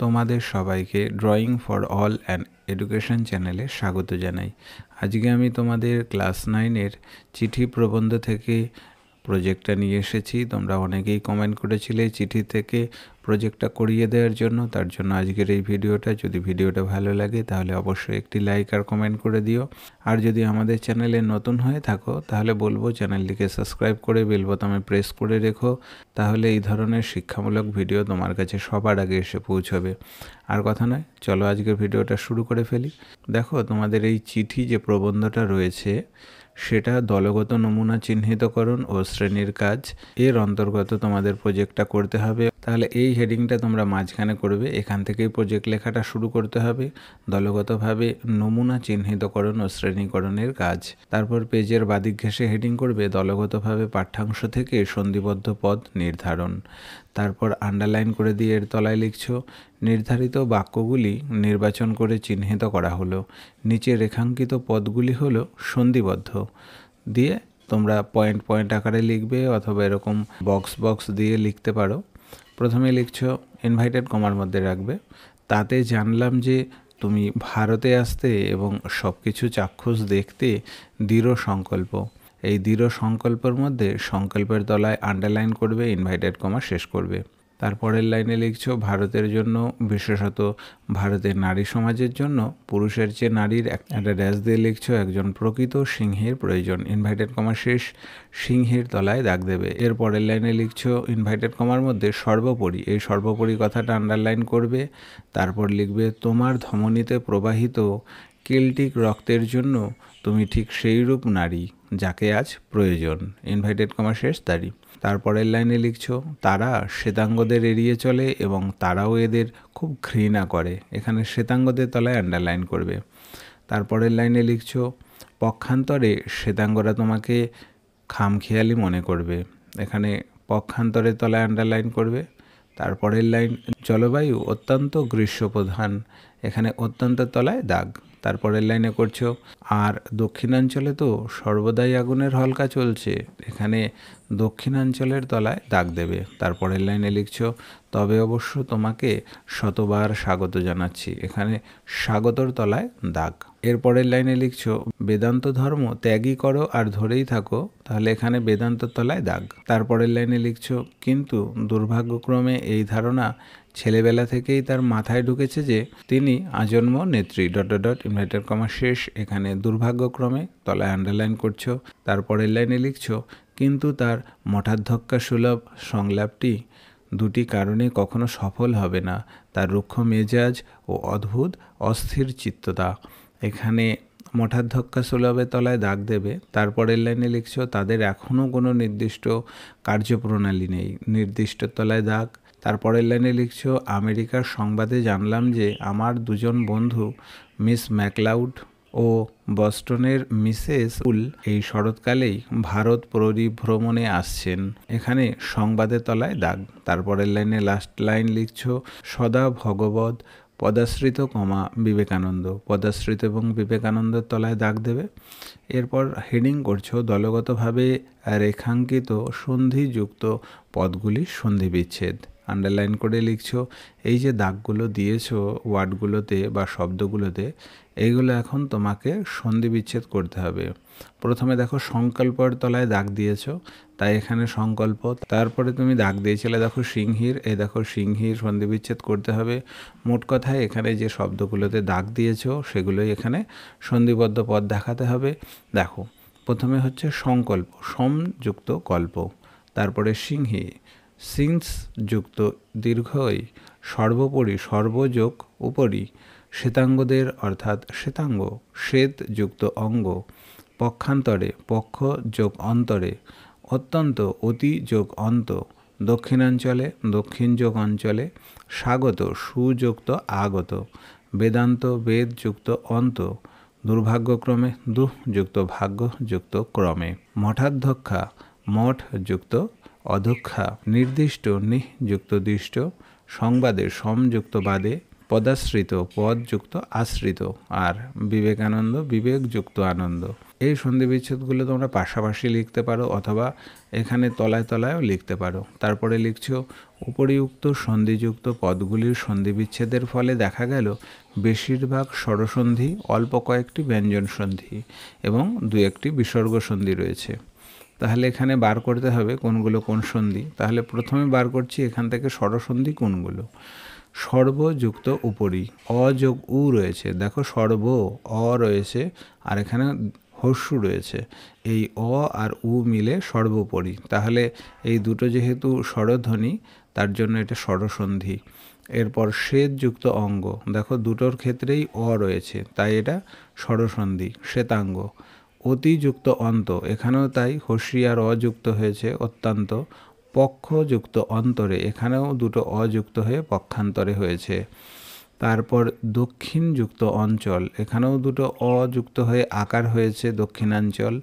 তোমাদের সবাইকে drawing for all and education চ্যানেলে স্বাগত জানাই আজকে আমি তোমাদের ক্লাস নাইনের চিঠি প্রবন্ধ থেকে প্রজেক্টটা নিয়ে এসেছি তোমরা অনেকেই কমেন্ট করেছিলে চিঠি থেকে প্রজেক্টটা করিয়ে দেওয়ার জন্য তার জন্য আজকের এই ভিডিওটা যদি ভিডিওটা ভালো লাগে তাহলে অবশ্যই একটি লাইক আর কমেন্ট করে দিও আর যদি আমাদের চ্যানেলে নতুন হয়ে থাকো তাহলে বলবো চ্যানেলটিকে সাবস্ক্রাইব করে বেল বোতামে প্রেস করে রেখো তাহলে এই ধরনের শিক্ষামূলক ভিডিও তোমার কাছে সবার আগে এসে পৌঁছবে আর কথা নয় চলো আজকের ভিডিওটা শুরু করে ফেলি দেখো তোমাদের এই চিঠি যে প্রবন্ধটা রয়েছে সেটা দলগত নমুনা চিহ্নিতকরণ ও শ্রেণীর কাজ এর অন্তর্গত তোমাদের প্রজেক্টটা করতে হবে তাহলে এই হেডিংটা তোমরা মাঝখানে করবে এখান থেকেই প্রজেক্ট লেখাটা শুরু করতে হবে দলগতভাবে নমুনা চিহ্নিতকরণ ও শ্রেণীকরণের কাজ তারপর পেজের বাদিক ঘেসে হেডিং করবে দলগতভাবে পাঠ্যাংশ থেকে সন্ধিবদ্ধ পদ নির্ধারণ তারপর আন্ডারলাইন করে দিয়ে এর তলায় লিখছ নির্ধারিত বাক্যগুলি নির্বাচন করে চিহ্নিত করা হলো নিচে রেখাঙ্কিত পদগুলি হলো সন্ধিবদ্ধ দিয়ে তোমরা পয়েন্ট পয়েন্ট আকারে লিখবে অথবা এরকম বক্স বক্স দিয়ে লিখতে পারো প্রথমে লিখছ ইনভাইটেড কমার মধ্যে রাখবে তাতে জানলাম যে তুমি ভারতে আসতে এবং সব কিছু চাক্ষুষ দেখতে দৃঢ় সংকল্প এই দৃঢ় সংকল্পের মধ্যে সংকল্পের তলায় আন্ডারলাইন করবে ইনভাইটেড কমা শেষ করবে তারপরের লাইনে লিখছ ভারতের জন্য বিশেষত ভারতের নারী সমাজের জন্য পুরুষের চেয়ে নারীর একটা ড্যাশ দিয়ে লিখছ একজন প্রকৃত সিংহের প্রয়োজন ইনভাইটেড কমা শেষ সিংহের তলায় দাগ দেবে এর পরের লাইনে লিখছ ইনভাইটেড কমার মধ্যে সর্বোপরি এই সর্বোপরি কথাটা আন্ডারলাইন করবে তারপর লিখবে তোমার ধমনীতে প্রবাহিত কেল্টিক রক্তের জন্য তুমি ঠিক সেই রূপ নারী যাকে আজ প্রয়োজন ইনভাইটেড কমার শেষ তারি তারপরের লাইনে লিখছ তারা শ্বেতাঙ্গদের এড়িয়ে চলে এবং তারাও এদের খুব ঘৃণা করে এখানে শ্বেতাঙ্গদের তলায় আন্ডারলাইন করবে তারপরের লাইনে লিখছ পক্ষান্তরে শ্বেতাঙ্গরা তোমাকে খামখেয়ালি মনে করবে এখানে পক্ষান্তরের তলায় আন্ডারলাইন করবে তারপরের লাইন জলবায়ু অত্যন্ত গ্রীষ্মপ্রধান এখানে অত্যন্ত তলায় দাগ তারপরের লাইনে করছো আর দক্ষিণাঞ্চলে তো সর্বদাই আগুনের হলকা চলছে এখানে দক্ষিণাঞ্চলের তলায় দাগ দেবে তারপরের লাইনে লিখছো তবে অবশ্য তোমাকে শতবার স্বাগত জানাচ্ছি এখানে স্বাগতর তলায় দাগ এরপরের লাইনে লিখছো বেদান্ত ধর্ম ত্যাগই করো আর ধরেই থাকো তাহলে এখানে বেদান্ত তলায় দাগ তারপরের লাইনে লিখছো কিন্তু দুর্ভাগ্যক্রমে এই ধারণা ছেলেবেলা থেকেই তার মাথায় ঢুকেছে যে তিনি আজন্ম নেত্রী ডট ডট ইনভার্টার কমা শেষ এখানে দুর্ভাগ্যক্রমে তলায় আন্ডারলাইন করছো তারপরের লাইনে লিখছো কিন্তু তার মঠাধ্যক্ষা সুলভ সংলাপটি দুটি কারণে কখনো সফল হবে না তার রুক্ষ মেজাজ ও অদ্ভুত অস্থির চিত্ততা এখানে মঠাধ্যক্ষা সুলভে তলায় দাগ দেবে তারপরের লাইনে লিখছ তাদের এখনও কোনো নির্দিষ্ট কার্যপ্রণালী নেই নির্দিষ্ট তলায় দাগ তারপরের লাইনে লিখছো আমেরিকার সংবাদে জানলাম যে আমার দুজন বন্ধু মিস ম্যাকলাউড ও বস্টনের মিসেস উল এই শরৎকালেই ভারত পরিভ্রমণে আসছেন এখানে সংবাদের তলায় দাগ তারপরের লাইনে লাস্ট লাইন লিখছ সদা ভগবত পদাশ্রিত কমা বিবেকানন্দ পদাশ্রিত এবং বিবেকানন্দের তলায় দাগ দেবে এরপর হেডিং করছো দলগতভাবে রেখাঙ্কিত সন্ধিযুক্ত পদগুলি সন্ধিবিচ্ছেদ বিচ্ছেদ আন্ডারলাইন করে লিখছো এই যে দাগগুলো দিয়েছো ওয়ার্ডগুলোতে বা শব্দগুলোতে এইগুলো এখন তোমাকে সন্ধি বিচ্ছেদ করতে হবে প্রথমে দেখো সংকল্পর তলায় দাগ দিয়েছো তাই এখানে সংকল্প তারপরে তুমি দাগ দিয়েছিলে দেখো সিংহীর এই দেখো সিংহীর সন্ধি বিচ্ছেদ করতে হবে মোট কথায় এখানে যে শব্দগুলোতে দাগ দিয়েছো সেগুলোই এখানে সন্ধিবদ্ধ পদ দেখাতে হবে দেখো প্রথমে হচ্ছে সংকল্প সমযুক্ত কল্প তারপরে সিংহী সিন্স যুক্ত দীর্ঘই সর্বোপরি সর্বযোগ উপরি শ্বেতাঙ্গদের অর্থাৎ শ্বেতাঙ্গ শ্বেত যুক্ত অঙ্গ পক্ষান্তরে পক্ষ যোগ অন্তরে অত্যন্ত অতি যোগ অন্ত দক্ষিণাঞ্চলে দক্ষিণ যোগ অঞ্চলে স্বাগত সুযুক্ত আগত বেদান্ত বেদ যুক্ত অন্ত দুর্ভাগ্যক্রমে দুঃযুক্ত ভাগ্য যুক্ত ক্রমে মঠাধ্যক্ষা মঠ যুক্ত অধক্ষা নির্দিষ্ট নিহযুক্ত দিষ্ট সংবাদে সমযুক্তবাদে পদাশ্রিত পদযুক্ত আশ্রিত আর বিবেকানন্দ বিবেকযুক্ত আনন্দ এই সন্ধিবিচ্ছেদগুলো তোমরা পাশাপাশি লিখতে পারো অথবা এখানে তলায় তলায়ও লিখতে পারো তারপরে লিখছ উপরিউক্ত সন্ধিযুক্ত পদগুলির সন্ধিবিচ্ছেদের ফলে দেখা গেল বেশিরভাগ স্বরসন্ধি অল্প কয়েকটি ব্যঞ্জন সন্ধি এবং দু একটি বিসর্গ সন্ধি রয়েছে তাহলে এখানে বার করতে হবে কোনগুলো কোন সন্ধি তাহলে প্রথমে বার করছি এখান থেকে স্বরসন্ধি কোনগুলো সর্বযুক্ত উপরি অযোগ উ রয়েছে দেখো সর্ব অ রয়েছে আর এখানে হস্যু রয়েছে এই অ আর উ মিলে সর্বোপরি তাহলে এই দুটো যেহেতু স্বরধ্বনি তার জন্য এটা স্বরসন্ধি এরপর শ্বেতযুক্ত অঙ্গ দেখো দুটোর ক্ষেত্রেই অ রয়েছে তাই এটা স্বরসন্ধি শ্বেতাঙ্গ অতিযুক্ত অন্ত এখানেও তাই হসিয়ার অযুক্ত হয়েছে অত্যন্ত পক্ষযুক্ত অন্তরে এখানেও দুটো অযুক্ত হয়ে পক্ষান্তরে হয়েছে তারপর দক্ষিণযুক্ত অঞ্চল এখানেও দুটো অযুক্ত হয়ে আকার হয়েছে দক্ষিণাঞ্চল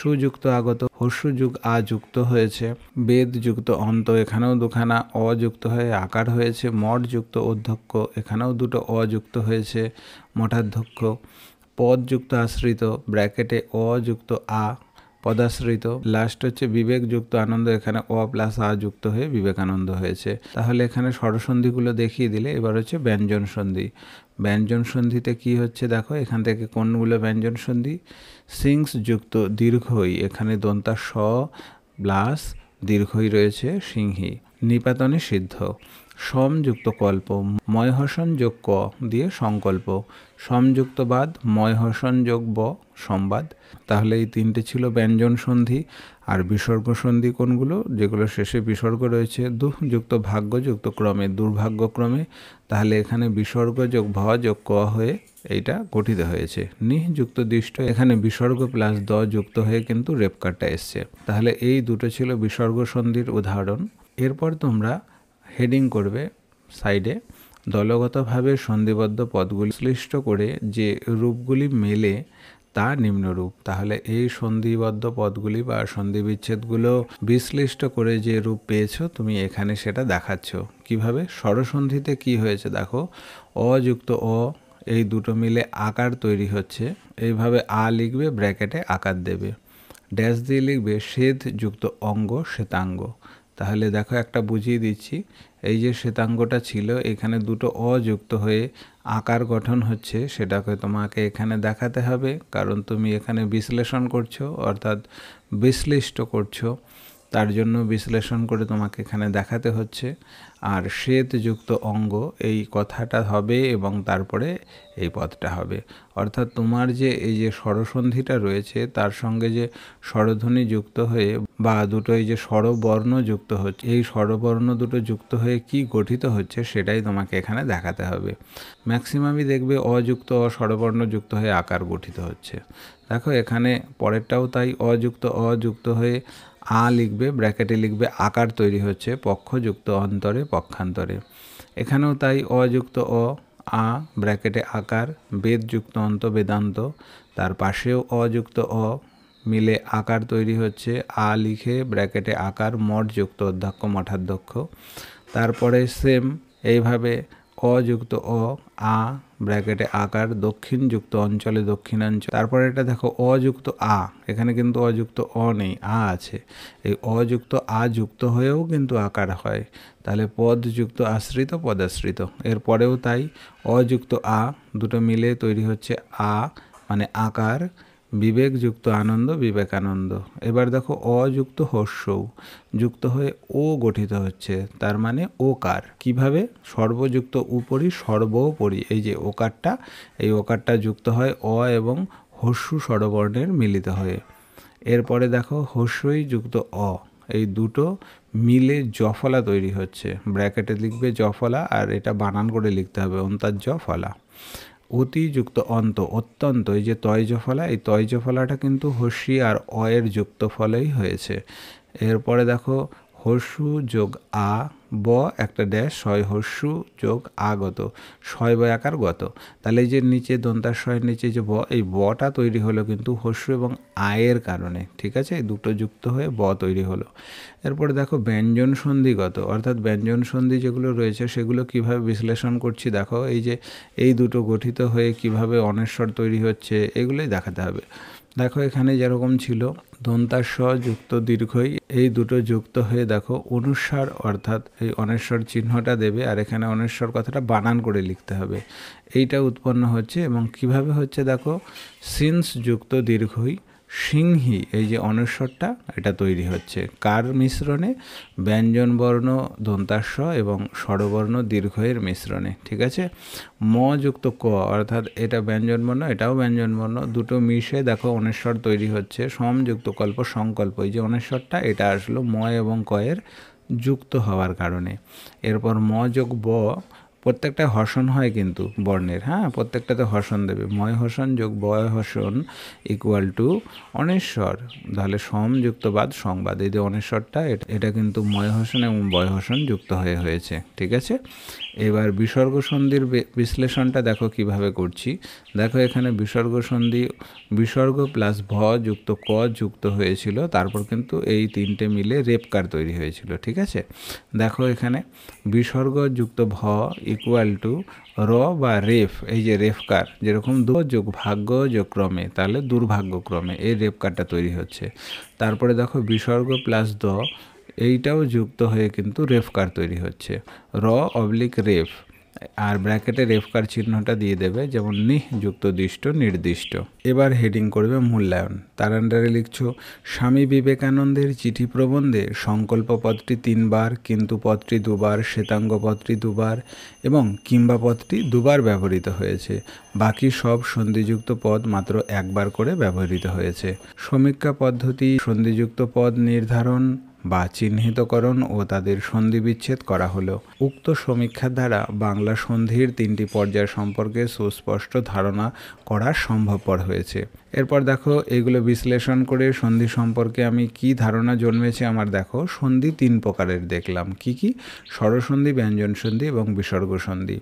সুযুক্ত আগত হস্যযুগ আযুক্ত হয়েছে বেদযুক্ত অন্ত এখানেও দুখানা অযুক্ত হয়ে আকার হয়েছে মঠযুক্ত অধ্যক্ষ এখানেও দুটো অযুক্ত হয়েছে মঠাধ্যক্ষ পদযুক্ত আশ্রিত ব্র্যাকেটে অযুক্ত আ পদাশ্রিত লাস্ট হচ্ছে বিবেকযুক্ত আনন্দ এখানে অ প্লাস আ যুক্ত হয়ে বিবেকানন্দ হয়েছে তাহলে এখানে স্বরসন্ধিগুলো দেখিয়ে দিলে এবার হচ্ছে ব্যঞ্জন সন্ধি ব্যঞ্জন সন্ধিতে কি হচ্ছে দেখো এখান থেকে কোনগুলো ব্যঞ্জন সন্ধি সিংস যুক্ত দীর্ঘই এখানে দন্তা স প্লাস দীর্ঘই রয়েছে সিংহী নিপাতনে সিদ্ধ সমযুক্ত কল্প ময়হসনযোগ যোগ ক দিয়ে সংকল্প সমযুক্তবাদ ময়হসনযোগ যোগ ব সংবাদ তাহলে এই তিনটে ছিল ব্যঞ্জন সন্ধি আর বিসর্গ সন্ধি কোনগুলো যেগুলো শেষে বিসর্গ রয়েছে দুঃযুক্ত ভাগ্যযুক্ত ক্রমে দুর্ভাগ্যক্রমে তাহলে এখানে বিসর্গ যোগ ভ যোগ ক হয়ে এইটা গঠিত হয়েছে নিহযুক্ত দৃষ্ট এখানে বিসর্গ প্লাস দ যুক্ত হয়ে কিন্তু রেপকারটা এসছে তাহলে এই দুটো ছিল বিসর্গ সন্ধির উদাহরণ এরপর তোমরা হেডিং করবে সাইডে দলগতভাবে সন্ধিবদ্ধ পদগুলি শ্লিষ্ট করে যে রূপগুলি মেলে তা নিম্নরূপ তাহলে এই সন্ধিবদ্ধ পদগুলি বা সন্ধিবিচ্ছেদগুলো বিশ্লিষ্ট করে যে রূপ পেয়েছো তুমি এখানে সেটা দেখাচ্ছ কিভাবে স্বরসন্ধিতে কি হয়েছে দেখো অযুক্ত অ এই দুটো মিলে আকার তৈরি হচ্ছে এইভাবে আ লিখবে ব্র্যাকেটে আকার দেবে ড্যাশ দিয়ে লিখবে শ্বেত যুক্ত অঙ্গ শ্বেতাঙ্গ তাহলে দেখো একটা বুঝিয়ে দিচ্ছি এই যে শ্বেতাঙ্গটা ছিল এখানে দুটো অযুক্ত হয়ে আকার গঠন হচ্ছে সেটাকে তোমাকে এখানে দেখাতে হবে কারণ তুমি এখানে বিশ্লেষণ করছো অর্থাৎ বিশ্লিষ্ট করছো তার জন্য বিশ্লেষণ করে তোমাকে এখানে দেখাতে হচ্ছে আর শ্বেতযুক্ত অঙ্গ এই কথাটা হবে এবং তারপরে এই পথটা হবে অর্থাৎ তোমার যে এই যে স্বরসন্ধিটা রয়েছে তার সঙ্গে যে স্বরধ্বনি যুক্ত হয়ে বা দুটো এই যে স্বরবর্ণ যুক্ত হচ্ছে এই স্বরবর্ণ দুটো যুক্ত হয়ে কি গঠিত হচ্ছে সেটাই তোমাকে এখানে দেখাতে হবে ম্যাক্সিমামই দেখবে অযুক্ত অস্বরবর্ণ যুক্ত হয়ে আকার গঠিত হচ্ছে দেখো এখানে পরেরটাও তাই অযুক্ত অযুক্ত হয়ে আ লিখবে ব্র্যাকেটে লিখবে আকার তৈরি হচ্ছে পক্ষযুক্ত অন্তরে পক্ষান্তরে এখানেও তাই অযুক্ত অ আ ব্র্যাকেটে আকার বেদযুক্ত অন্ত বেদান্ত তার পাশেও অযুক্ত অ মিলে আকার তৈরি হচ্ছে আ লিখে ব্র্যাকেটে আকার মঠযুক্ত অধ্যক্ষ মঠাধ্যক্ষ তারপরে সেম এইভাবে অযুক্ত অ আ ব্র্যাকেটে আকার দক্ষিণ যুক্ত অঞ্চলে দক্ষিণাঞ্চল তারপরে এটা দেখো অযুক্ত আ এখানে কিন্তু অযুক্ত অ নেই আ আছে এই অযুক্ত আ যুক্ত হয়েও কিন্তু আকার হয় তাহলে পদযুক্ত আশ্রিত পদাশ্রিত এরপরেও তাই অযুক্ত আ দুটো মিলে তৈরি হচ্ছে আ মানে আকার বিবেকযুক্ত আনন্দ বিবেকানন্দ এবার দেখো অযুক্ত হর্ষৌ যুক্ত হয়ে ও গঠিত হচ্ছে তার মানে ওকার কিভাবে সর্বযুক্ত উপরি সর্বোপরি এই যে ওকারটা এই ওকারটা যুক্ত হয় অ এবং হস্যু স্বরবর্ণের মিলিত হয়ে এরপরে দেখো হস্যই যুক্ত অ এই দুটো মিলে জফলা তৈরি হচ্ছে ব্র্যাকেটে লিখবে জফলা আর এটা বানান করে লিখতে হবে অন্তার জফলা অতিযুক্ত অন্ত অত্যন্ত এই যে তয়জফলা এই তয়জফলাটা কিন্তু হসি আর অয়ের যুক্ত ফলেই হয়েছে এরপরে দেখো হর্ষু যোগ আ ব একটা ড্যাশ ছয় হর্ষু যোগ আগত ছয় ব আকার গত তাহলে যে নিচে দন্তার ছয়ের নিচে যে ব এই বটা তৈরি হলো কিন্তু হর্ষু এবং আয়ের কারণে ঠিক আছে এই দুটো যুক্ত হয়ে ব তৈরি হলো এরপরে দেখো ব্যঞ্জন সন্ধিগত অর্থাৎ ব্যঞ্জন সন্ধি যেগুলো রয়েছে সেগুলো কিভাবে বিশ্লেষণ করছি দেখো এই যে এই দুটো গঠিত হয়ে কিভাবে অনেশ্বর তৈরি হচ্ছে এগুলোই দেখাতে হবে দেখো এখানে যেরকম ছিল দন্তাস্ব যুক্ত দীর্ঘই এই দুটো যুক্ত হয়ে দেখো অনুস্বার অর্থাৎ এই অনেশ্বর চিহ্নটা দেবে আর এখানে অনেশ্বর কথাটা বানান করে লিখতে হবে এইটা উৎপন্ন হচ্ছে এবং কিভাবে হচ্ছে দেখো সিন্স যুক্ত দীর্ঘই সিংহি এই যে অনস্বরটা এটা তৈরি হচ্ছে কার মিশ্রণে ব্যঞ্জনবর্ণ দন্তাস্ব এবং স্বরবর্ণ দীর্ঘয়ের মিশ্রণে ঠিক আছে ম যুক্ত ক অর্থাৎ এটা ব্যঞ্জনবর্ণ এটাও ব্যঞ্জনবর্ণ দুটো মিশে দেখো অনেশ্বর তৈরি হচ্ছে যুক্ত কল্প সংকল্প এই যে অনেশ্বরটা এটা আসলো ম এবং কয়ের যুক্ত হওয়ার কারণে এরপর ম যোগ ব প্রত্যেকটা হর্ষণ হয় কিন্তু বর্ণের হ্যাঁ প্রত্যেকটাতে হর্ষণ দেবে ময় হর্ষণ যোগ বয় হর্ষণ ইকুয়াল টু অনেশ্বর তাহলে সম যুক্তবাদ বাদ সংবাদ এই যে অনেশ্বরটা এটা কিন্তু ময় হর্ষণ এবং বয় হর্ষণ যুক্ত হয়ে হয়েছে ঠিক আছে এবার বিসর্গ সন্ধির বিশ্লেষণটা দেখো কিভাবে করছি দেখো এখানে বিসর্গ সন্ধি বিসর্গ প্লাস ভ যুক্ত ক যুক্ত হয়েছিল তারপর কিন্তু এই তিনটে মিলে রেপকার তৈরি হয়েছিল ঠিক আছে দেখো এখানে বিসর্গ যুক্ত ভ ইকুয়াল টু র বা রেফ এই যে রেফকার যেরকম যোগ ভাগ্য যোগ ক্রমে তাহলে দুর্ভাগ্যক্রমে এই রেফকারটা তৈরি হচ্ছে তারপরে দেখো বিসর্গ প্লাস দ এইটাও যুক্ত হয়ে কিন্তু রেফকার তৈরি হচ্ছে র অবলিক রেফ আর ব্র্যাকেটে রেফকার চিহ্নটা দিয়ে দেবে যেমন নিহ যুক্ত দিষ্ট নির্দিষ্ট এবার হেডিং করবে মূল্যায়ন তার আন্ডারে লিখছ স্বামী বিবেকানন্দের চিঠি প্রবন্ধে সংকল্পপত্রটি তিনবার কিন্তু পত্রটি দুবার শ্বেতাঙ্গ পত্রটি দুবার এবং কিংবা পদটি দুবার ব্যবহৃত হয়েছে বাকি সব সন্ধিযুক্ত পদ মাত্র একবার করে ব্যবহৃত হয়েছে সমীক্ষা পদ্ধতি সন্ধিযুক্ত পদ নির্ধারণ বা চিহ্নিতকরণ ও তাদের সন্ধি বিচ্ছেদ করা হলো উক্ত সমীক্ষা দ্বারা বাংলা সন্ধির তিনটি পর্যায় সম্পর্কে সুস্পষ্ট ধারণা করা সম্ভবপর হয়েছে এরপর দেখো এগুলো বিশ্লেষণ করে সন্ধি সম্পর্কে আমি কি ধারণা জন্মেছে আমার দেখো সন্ধি তিন প্রকারের দেখলাম কি কি স্বরসন্ধি ব্যঞ্জন সন্ধি এবং বিসর্গ সন্ধি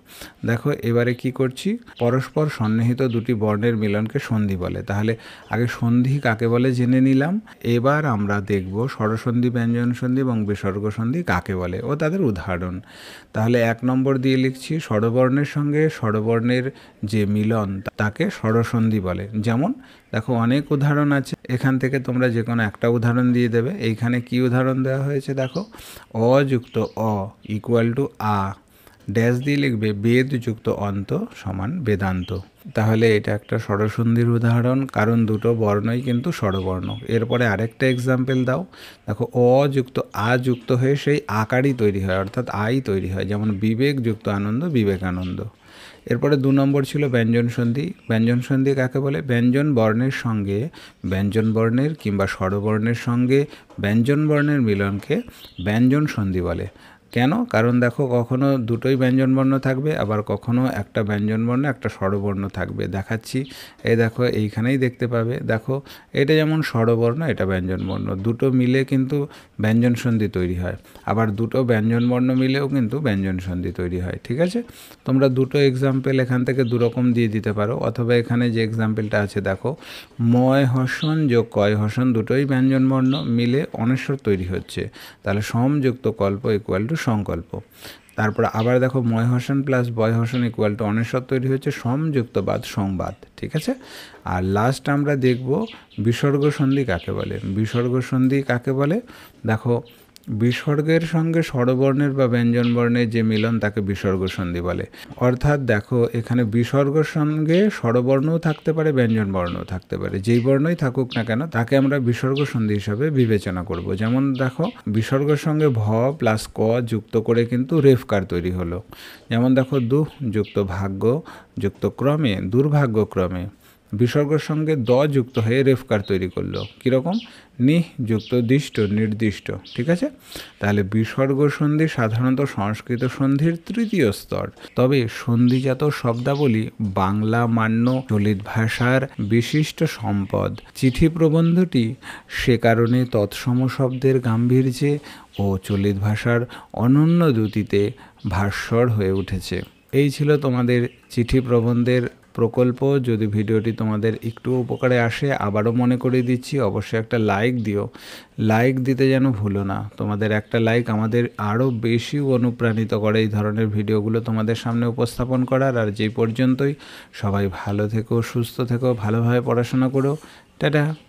দেখো এবারে কি করছি পরস্পর সন্নিহিত দুটি বর্ণের মিলনকে সন্ধি বলে তাহলে আগে সন্ধি কাকে বলে জেনে নিলাম এবার আমরা দেখব স্বরসন্ধি ব্যঞ্জন সন্ধি এবং বিসর্গ সন্ধি কাকে বলে ও তাদের উদাহরণ তাহলে এক নম্বর দিয়ে লিখছি স্বরবর্ণের সঙ্গে স্বরবর্ণের যে মিলন তাকে স্বরসন্ধি বলে যেমন দেখো অনেক উদাহরণ আছে এখান থেকে তোমরা যে কোনো একটা উদাহরণ দিয়ে দেবে এইখানে কি উদাহরণ দেওয়া হয়েছে দেখো অযুক্ত অ ইকুয়াল টু আ ড্যাশ দিয়ে লিখবে বেদ যুক্ত অন্ত সমান বেদান্ত তাহলে এটা একটা স্বরসন্ধির উদাহরণ কারণ দুটো বর্ণই কিন্তু স্বরবর্ণ এরপরে আরেকটা এক্সাম্পল দাও দেখো অযুক্ত আ যুক্ত হয়ে সেই আকারই তৈরি হয় অর্থাৎ আই তৈরি হয় যেমন বিবেক যুক্ত আনন্দ বিবেকানন্দ এরপরে দু নম্বর ছিল ব্যঞ্জন সন্ধি ব্যঞ্জন সন্ধি কাকে বলে ব্যঞ্জন বর্ণের সঙ্গে ব্যঞ্জন বর্ণের কিংবা স্বরবর্ণের সঙ্গে ব্যঞ্জন বর্ণের মিলনকে ব্যঞ্জন সন্ধি বলে কেন কারণ দেখো কখনো দুটোই ব্যঞ্জনবর্ণ থাকবে আবার কখনো একটা ব্যঞ্জনবর্ণ একটা স্বরবর্ণ থাকবে দেখাচ্ছি এই দেখো এইখানেই দেখতে পাবে দেখো এটা যেমন স্বরবর্ণ এটা ব্যঞ্জনবর্ণ দুটো মিলে কিন্তু ব্যঞ্জনসন্ধি তৈরি হয় আবার দুটো ব্যঞ্জনবর্ণ মিলেও কিন্তু ব্যঞ্জনসন্ধি তৈরি হয় ঠিক আছে তোমরা দুটো এক্সাম্পল এখান থেকে দুরকম দিয়ে দিতে পারো অথবা এখানে যে এক্সাম্পলটা আছে দেখো ময় হসন যোগ কয় হসন দুটোই ব্যঞ্জনবর্ণ মিলে অনেশ্বর তৈরি হচ্ছে তাহলে সমযুক্ত কল্প ইকুয়াল টু সংকল্প তারপর আবার দেখো ময় ময়হসন প্লাস বয় বয়হসন ইকুয়াল টু অনেশ্বর তৈরি হচ্ছে সমযুক্তবাদ সংবাদ ঠিক আছে আর লাস্ট আমরা দেখব বিসর্গ সন্ধি কাকে বলে বিসর্গ সন্ধি কাকে বলে দেখো বিসর্গের সঙ্গে স্বরবর্ণের বা ব্যঞ্জনবর্ণের যে মিলন তাকে বিসর্গ সন্ধি বলে অর্থাৎ দেখো এখানে বিসর্গের সঙ্গে স্বরবর্ণও থাকতে পারে ব্যঞ্জনবর্ণও থাকতে পারে যেই বর্ণই থাকুক না কেন তাকে আমরা বিসর্গ সন্ধি হিসাবে বিবেচনা করব যেমন দেখো বিসর্গের সঙ্গে ভ প্লাস ক যুক্ত করে কিন্তু রেফকার তৈরি হলো যেমন দেখো দুঃ যুক্ত ভাগ্য যুক্ত ক্রমে দুর্ভাগ্যক্রমে বিসর্গের সঙ্গে দ যুক্ত হয়ে রেফকার তৈরি করলো কীরকম নিহ যুক্ত নির্দিষ্ট ঠিক আছে তাহলে বিসর্গ সন্ধি সাধারণত সংস্কৃত সন্ধির তৃতীয় স্তর তবে সন্ধিজাত শব্দাবলী বাংলা মান্য চলিত ভাষার বিশিষ্ট সম্পদ চিঠি প্রবন্ধটি সে কারণে তৎসম শব্দের গাম্ভীর্যে ও চলিত ভাষার অনন্য দুতিতে ভাস্বর হয়ে উঠেছে এই ছিল তোমাদের চিঠি প্রবন্ধের প্রকল্প যদি ভিডিওটি তোমাদের একটু উপকারে আসে আবারও মনে করিয়ে দিচ্ছি অবশ্যই একটা লাইক দিও লাইক দিতে যেন ভুলো না তোমাদের একটা লাইক আমাদের আরও বেশি অনুপ্রাণিত করে এই ধরনের ভিডিওগুলো তোমাদের সামনে উপস্থাপন করার আর যেই পর্যন্তই সবাই ভালো থেকো সুস্থ থেকো ভালোভাবে পড়াশোনা করো টাটা